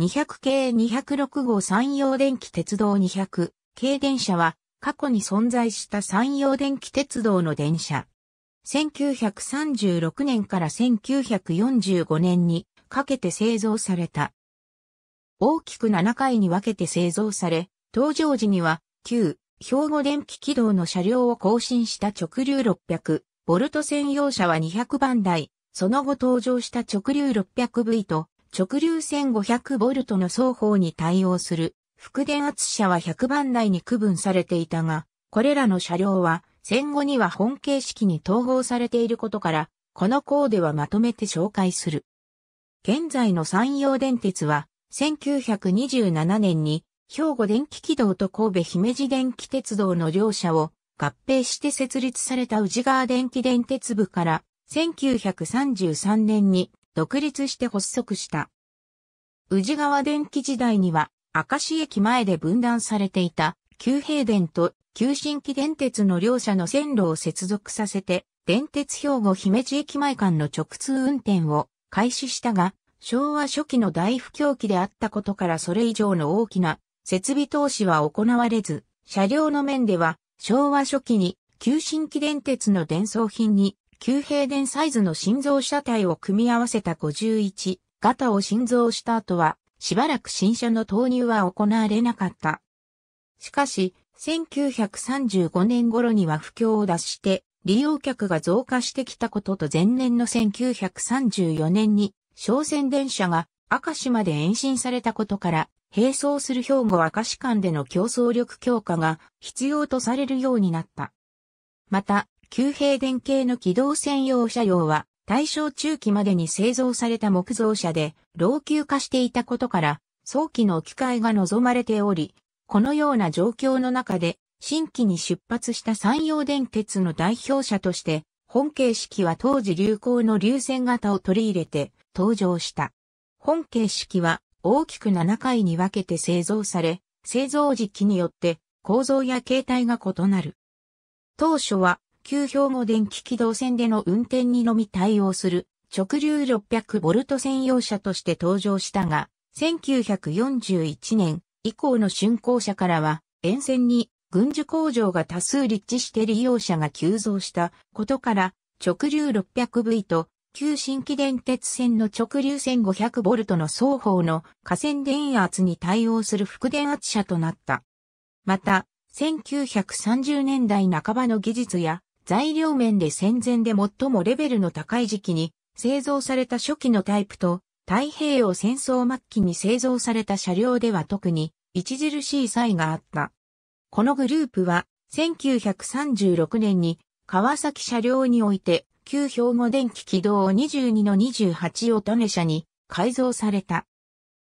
200系206号山陽電気鉄道200系電車は過去に存在した山陽電気鉄道の電車。1936年から1945年にかけて製造された。大きく7回に分けて製造され、登場時には旧兵庫電気軌道の車両を更新した直流600、ボルト専用車は200番台、その後登場した直流 600V と直流線 500V の双方に対応する副電圧車は100番台に区分されていたが、これらの車両は戦後には本形式に統合されていることから、この項ではまとめて紹介する。現在の山陽電鉄は、1927年に兵庫電気軌道と神戸姫路電気鉄道の両社を合併して設立された宇治川電気電鉄部から1933年に独立して発足した。宇治川電気時代には、明石駅前で分断されていた、旧平電と旧新規電鉄の両社の線路を接続させて、電鉄兵庫姫路駅前間の直通運転を開始したが、昭和初期の大不況期であったことからそれ以上の大きな設備投資は行われず、車両の面では昭和初期に旧新規電鉄の伝送品に旧平電サイズの心臓車体を組み合わせた51型を心臓した後は、しばらく新車の投入は行われなかった。しかし、1935年頃には不況を脱して、利用客が増加してきたことと前年の1934年に、商船電車が赤市まで延伸されたことから、並走する兵庫赤市間での競争力強化が必要とされるようになった。また、旧平電系の機動専用車両は、大正中期までに製造された木造車で、老朽化していたことから、早期の機械が望まれており、このような状況の中で、新規に出発した山陽電鉄の代表者として、本形式は当時流行の流線型を取り入れて登場した。本形式は大きく7回に分けて製造され、製造時期によって構造や形態が異なる。当初は旧兵庫電気軌道線での運転にのみ対応する直流 600V 専用車として登場したが、1941年以降の竣工車からは、沿線に軍需工場が多数立地して利用者が急増したことから、直流 600V と旧新規電鉄線の直流 1500V の双方の河川電圧に対応する副電圧車となった。また、1930年代半ばの技術や材料面で戦前で最もレベルの高い時期に製造された初期のタイプと太平洋戦争末期に製造された車両では特に著しい差異があった。このグループは1936年に川崎車両において旧兵庫電気軌道22の28を種車に改造された。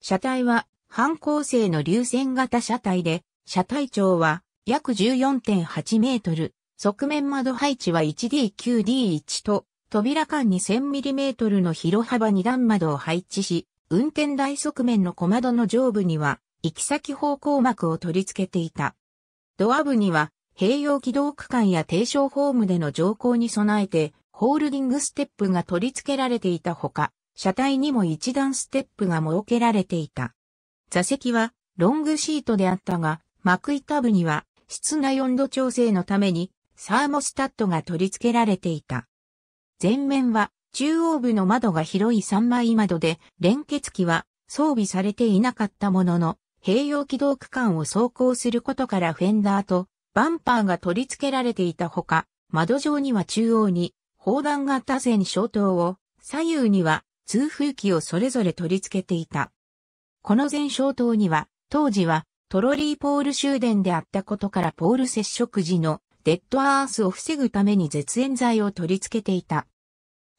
車体は半構成の流線型車体で、車体長は約14.8メートル、側面窓配置は 1D9D1 と、扉間に 1000mm の広幅2段窓を配置し、運転台側面の小窓の上部には、行き先方向幕を取り付けていた。ドア部には、併用軌道区間や低床ホームでの乗降に備えて、ホールディングステップが取り付けられていたほか、車体にも一段ステップが設けられていた。座席は、ロングシートであったが、幕板部には、室内温度調整のために、サーモスタットが取り付けられていた。前面は中央部の窓が広い三枚窓で、連結機は装備されていなかったものの、併用軌道区間を走行することからフェンダーとバンパーが取り付けられていたほか、窓上には中央に砲弾型前消灯を、左右には通風機をそれぞれ取り付けていた。この前消灯には、当時はトロリーポール終電であったことからポール接触時のデッドアースを防ぐために絶縁剤を取り付けていた。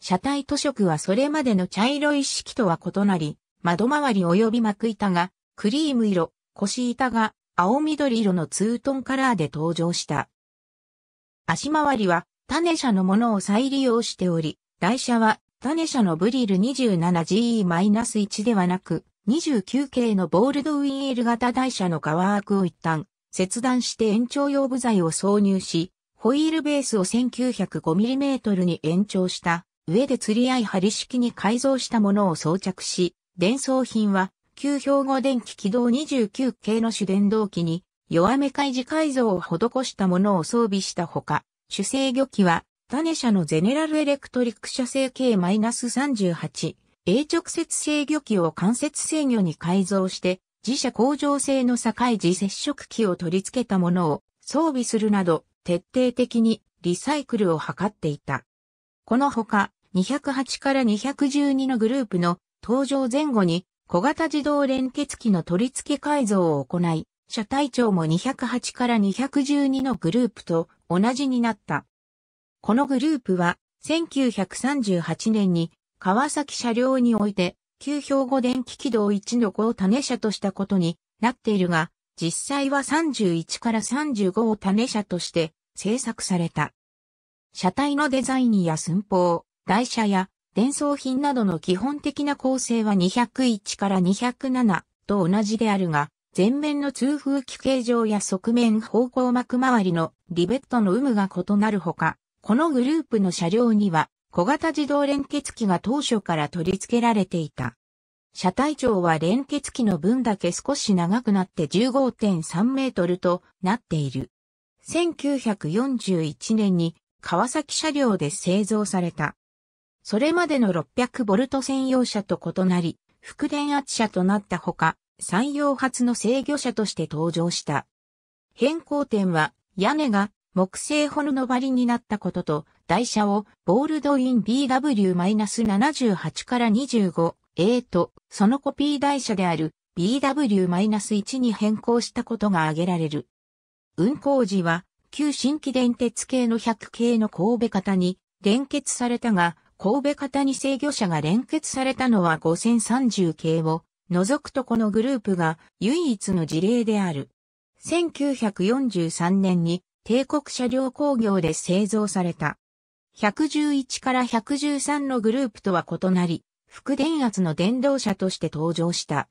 車体塗色はそれまでの茶色い式とは異なり、窓周り及び幕板がクリーム色、腰板が青緑色のツートンカラーで登場した。足回りは種車のものを再利用しており、台車は種車のブリル 27GE-1 ではなく、29系のボールドウィンール型台車の側枠を一旦切断して延長用部材を挿入し、ホイールベースを 1905mm に延長した上で釣り合い針式に改造したものを装着し、伝送品は旧標語電気軌道29系の主電動機に弱め開示改造を施したものを装備したほか、主制御機は種社のゼネラルエレクトリック社製系 -38A 直接制御機を間接制御に改造して自社工場製の境時接触機を取り付けたものを装備するなど、徹底的にリサイクルを図っていた。このほか、208から212のグループの登場前後に小型自動連結機の取り付け改造を行い、車体長も208から212のグループと同じになった。このグループは1938年に川崎車両において旧兵庫電気軌道1の5を種車としたことになっているが、実際は31から35を種車として製作された。車体のデザインや寸法、台車や伝送品などの基本的な構成は201から207と同じであるが、前面の通風機形状や側面方向膜周りのリベットの有無が異なるほか、このグループの車両には小型自動連結機が当初から取り付けられていた。車体長は連結機の分だけ少し長くなって15.3メートルとなっている。1941年に川崎車両で製造された。それまでの600ボルト専用車と異なり、副電圧車となったほか、採用発の制御車として登場した。変更点は屋根が木製ホルノ張りになったことと、台車をボールドイン BW-78 から25、A と、そのコピー台車である BW-1 に変更したことが挙げられる。運行時は、旧新規電鉄系の100系の神戸型に連結されたが、神戸型に制御車が連結されたのは5030系を除くとこのグループが唯一の事例である。1943年に帝国車両工業で製造された。111から113のグループとは異なり、副電圧の電動車として登場した。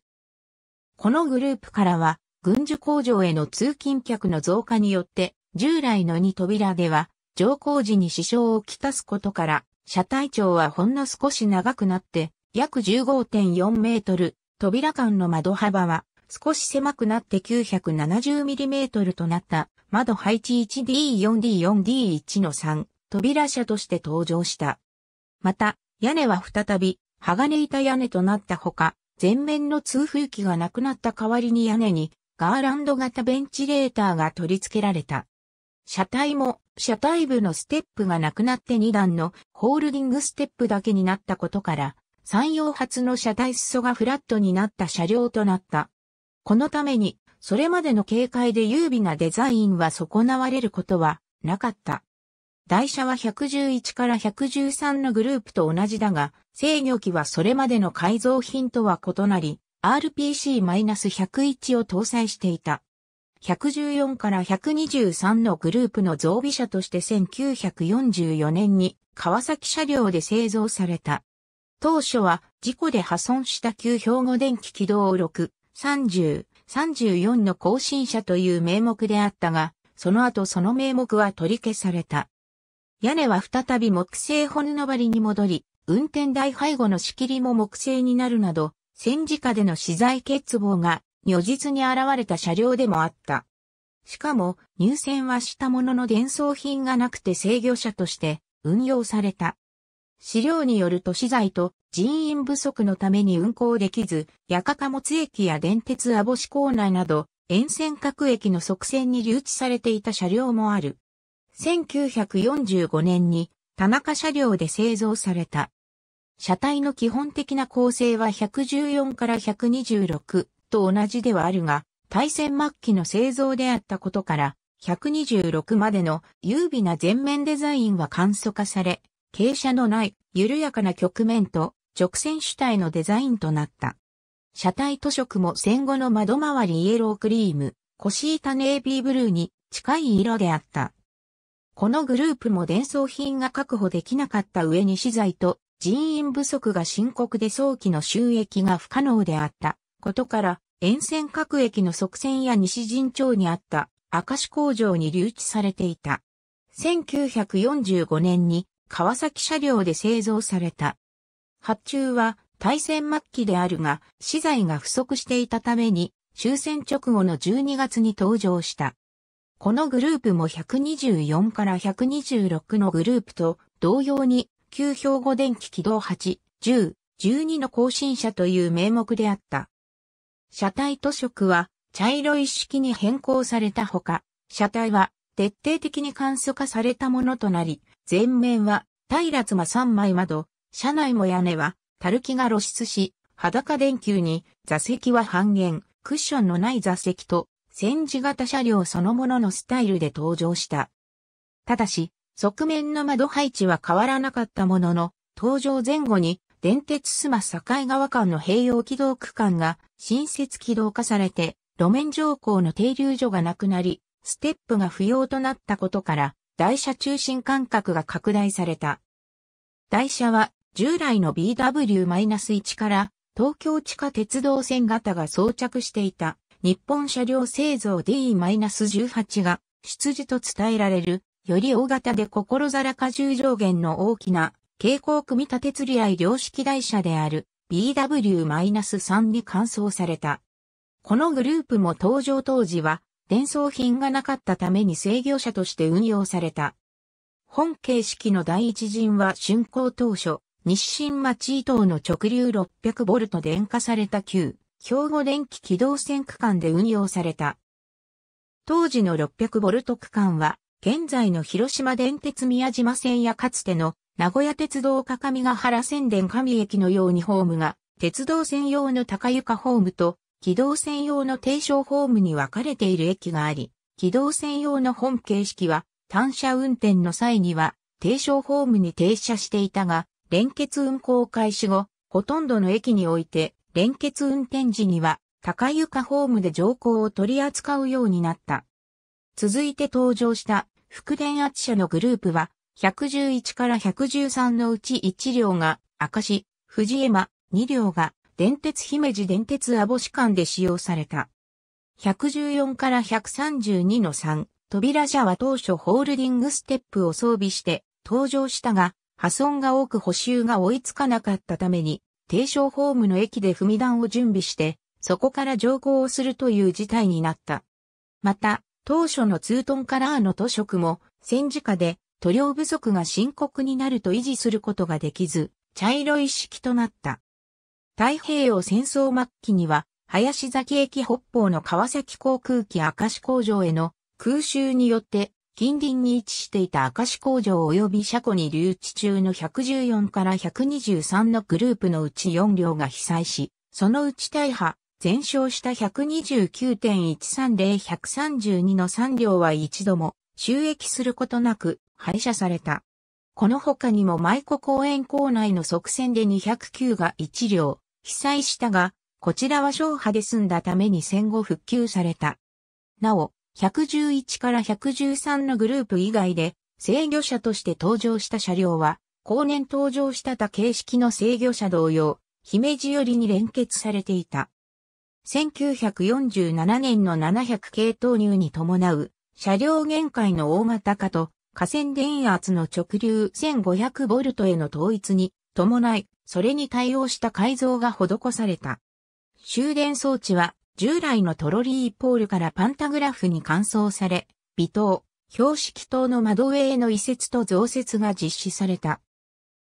このグループからは、軍需工場への通勤客の増加によって、従来の2扉では、乗降時に支障をきたすことから、車体長はほんの少し長くなって、約15.4メートル、扉間の窓幅は少し狭くなって970ミリメートルとなった窓配置 1D4D4D1 の3、扉車として登場した。また、屋根は再び、鋼板屋根となったほか、前面の通風機がなくなった代わりに屋根に、ガーランド型ベンチレーターが取り付けられた。車体も、車体部のステップがなくなって2段のホールディングステップだけになったことから、山陽発の車体裾がフラットになった車両となった。このために、それまでの警戒で優美なデザインは損なわれることはなかった。台車は111から113のグループと同じだが、制御機はそれまでの改造品とは異なり、RPC-101 を搭載していた。114から123のグループの増備車として1944年に川崎車両で製造された。当初は事故で破損した旧兵庫電気軌道6、30、34の更新者という名目であったが、その後その名目は取り消された。屋根は再び木製骨の張りに戻り、運転台背後の仕切りも木製になるなど、戦時下での資材欠乏が如実に現れた車両でもあった。しかも、入線はしたものの伝送品がなくて制御車として運用された。資料による都市財と人員不足のために運行できず、八日貨物駅や電鉄網干構内など、沿線各駅の側線に留置されていた車両もある。1945年に田中車両で製造された。車体の基本的な構成は114から126と同じではあるが、対戦末期の製造であったことから、126までの優美な全面デザインは簡素化され、傾斜のない緩やかな局面と直線主体のデザインとなった。車体塗色も戦後の窓周りイエロークリーム、腰板ネイビーブルーに近い色であった。このグループも伝送品が確保できなかった上に資材と人員不足が深刻で早期の収益が不可能であったことから沿線各駅の側線や西陣町にあった明石工場に留置されていた。1945年に川崎車両で製造された。発注は対戦末期であるが、資材が不足していたために、終戦直後の12月に登場した。このグループも124から126のグループと同様に、旧兵庫電気軌道8、10、12の更新車という名目であった。車体と色は茶色一式に変更されたほか、車体は徹底的に簡素化されたものとなり、前面は、平妻3枚窓、車内も屋根は、垂木が露出し、裸電球に、座席は半減、クッションのない座席と、戦時型車両そのもののスタイルで登場した。ただし、側面の窓配置は変わらなかったものの、登場前後に、電鉄須磨境川間の併用軌道区間が、新設軌道化されて、路面乗降の停留所がなくなり、ステップが不要となったことから、台車中心間隔が拡大された。台車は従来の BW-1 から東京地下鉄道線型が装着していた日本車両製造 D-18 が出自と伝えられるより大型で心皿荷重上限の大きな蛍光組み立て釣り合い量式台車である BW-3 に換装された。このグループも登場当時は伝送品がなかったために制御者として運用された。本形式の第一陣は竣工当初、日清町伊東の直流6 0 0ト電化された旧、兵庫電気軌道線区間で運用された。当時の6 0 0ト区間は、現在の広島電鉄宮島線やかつての名古屋鉄道みが原線電上駅のようにホームが、鉄道専用の高床ホームと軌動専用の停車ホームに分かれている駅があり、軌動専用の本形式は、単車運転の際には、停車ホームに停車していたが、連結運行開始後、ほとんどの駅において、連結運転時には、高床ホームで乗降を取り扱うようになった。続いて登場した副電圧車のグループは、111から113のうち1両が、赤石、藤山、2両が、電鉄姫路電鉄網干間で使用された。114から132の3、扉車は当初ホールディングステップを装備して登場したが、破損が多く補修が追いつかなかったために、低床ホームの駅で踏み段を準備して、そこから乗降をするという事態になった。また、当初のツートンカラーの塗色も戦時下で塗料不足が深刻になると維持することができず、茶色い色となった。太平洋戦争末期には、林崎駅北方の川崎航空機明石工場への空襲によって近隣に位置していた明石工場及び車庫に留置中の114から123のグループのうち4両が被災し、そのうち大破、全焼した129.130132の3両は一度も収益することなく廃車された。この他にも舞子公園構内の側線で209が1両、被災したが、こちらは昭波で済んだために戦後復旧された。なお、111から113のグループ以外で制御車として登場した車両は、後年登場した他形式の制御車同様、姫路寄りに連結されていた。1947年の700系投入に伴う、車両限界の大型化と、河川電圧の直流1500ボルトへの統一に伴い、それに対応した改造が施された。終電装置は従来のトロリーポールからパンタグラフに換装され、微灯、標識灯の窓上への移設と増設が実施された。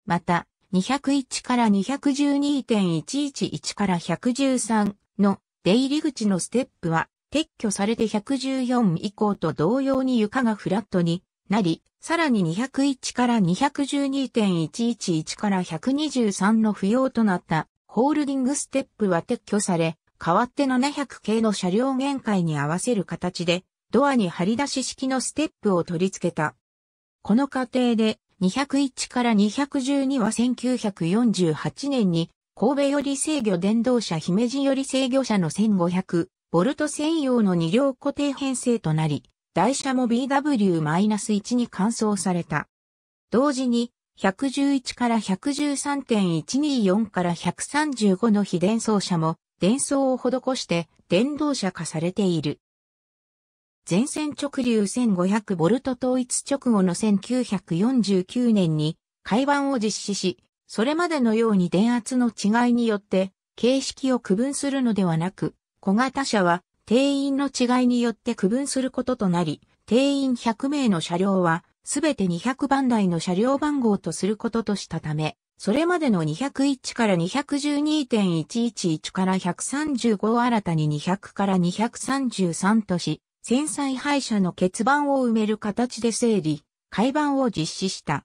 また、201から212.111から113の出入り口のステップは撤去されて114以降と同様に床がフラットになり、さらに201から212.111から123の不要となったホールディングステップは撤去され、代わって700系の車両限界に合わせる形で、ドアに張り出し式のステップを取り付けた。この過程で201から212は1948年に神戸より制御電動車姫路より制御車の1500ボルト専用の2両固定編成となり、台車も BW-1 に換装された。同時に、111から113.124から135の非電装車も、電装を施して電動車化されている。前線直流 1500V 統一直後の1949年に改版を実施し、それまでのように電圧の違いによって形式を区分するのではなく、小型車は定員の違いによって区分することとなり、定員100名の車両は、すべて200番台の車両番号とすることとしたため、それまでの201から212.111から135新たに200から233とし、繊細廃車の欠番を埋める形で整理、改番を実施した。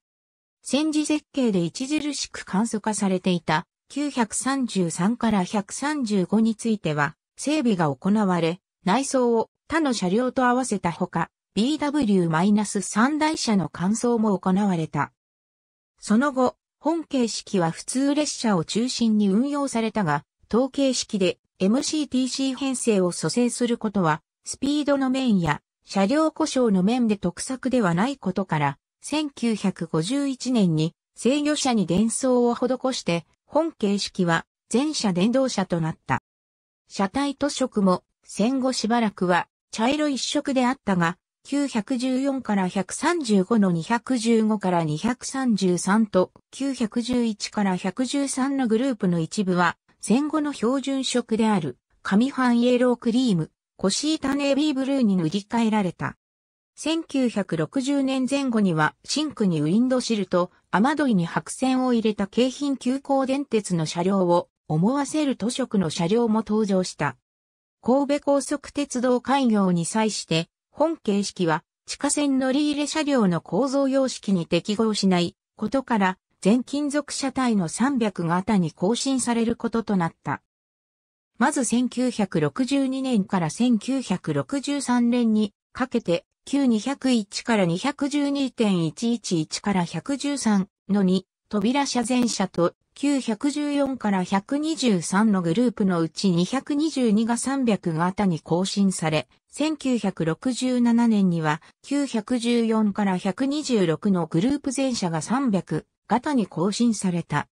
戦時設計で著しく簡素化されていた933から135については、整備が行われ、内装を他の車両と合わせたほか、BW-3 台車の換装も行われた。その後、本形式は普通列車を中心に運用されたが、統計式で MCTC 編成を蘇生することは、スピードの面や車両故障の面で得策ではないことから、1951年に制御車に伝送を施して、本形式は全車電動車となった。車体塗色も戦後しばらくは茶色一色であったが、914から135の215から233と911から113のグループの一部は戦後の標準色である紙ンイエロークリーム、コシータネイビーブルーに塗り替えられた。1960年前後にはシンクにウィンドシルと雨どいに白線を入れた京浜急行電鉄の車両を思わせる都色の車両も登場した。神戸高速鉄道開業に際して、本形式は地下線乗り入れ車両の構造様式に適合しないことから、全金属車体の300型に更新されることとなった。まず1962年から1963年にかけて、旧2 0 1から212.111から113の2、扉車前車と914から123のグループのうち222が300型に更新され、1967年には914から126のグループ全社が300型に更新された。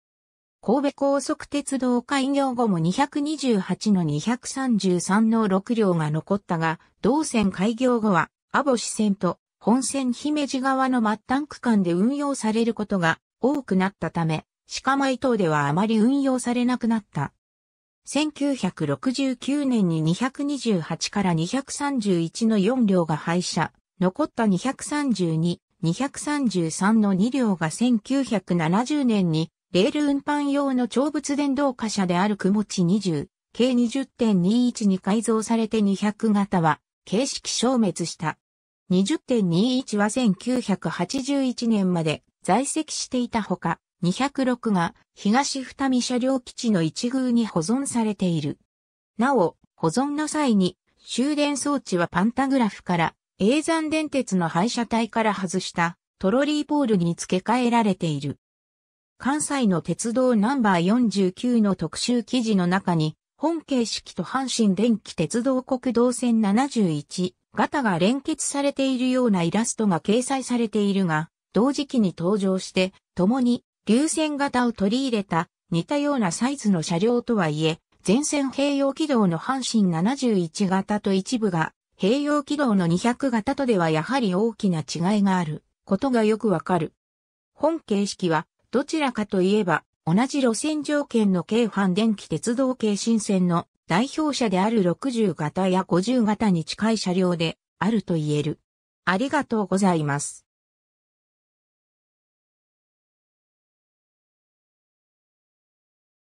神戸高速鉄道開業後も228の233の6両が残ったが、同線開業後は、保干線と本線姫路側の末端区間で運用されることが多くなったため、鹿舞島ではあまり運用されなくなった。1969年に228から231の4両が廃車、残った232、233の2両が1970年にレール運搬用の長物電動貨車である雲地20、計20.21に改造されて200型は形式消滅した。20.21は1981年まで在籍していたほか、206が東二見車両基地の一宮に保存されている。なお、保存の際に終電装置はパンタグラフから永山電鉄の廃車体から外したトロリーポールに付け替えられている。関西の鉄道ナンバー49の特集記事の中に、本形式と阪神電気鉄道国道線71型が連結されているようなイラストが掲載されているが、同時期に登場して、共に流線型を取り入れた似たようなサイズの車両とはいえ、全線併用軌道の阪神71型と一部が併用軌道の200型とではやはり大きな違いがあることがよくわかる。本形式はどちらかといえば同じ路線条件の京阪電気鉄道京新線の代表者である60型や50型に近い車両であると言える。ありがとうございます。